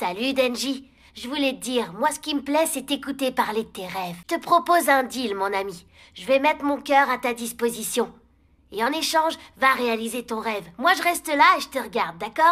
Salut Denji. Je voulais te dire, moi ce qui me plaît, c'est t'écouter parler de tes rêves. Te propose un deal, mon ami. Je vais mettre mon cœur à ta disposition. Et en échange, va réaliser ton rêve. Moi je reste là et je te regarde, d'accord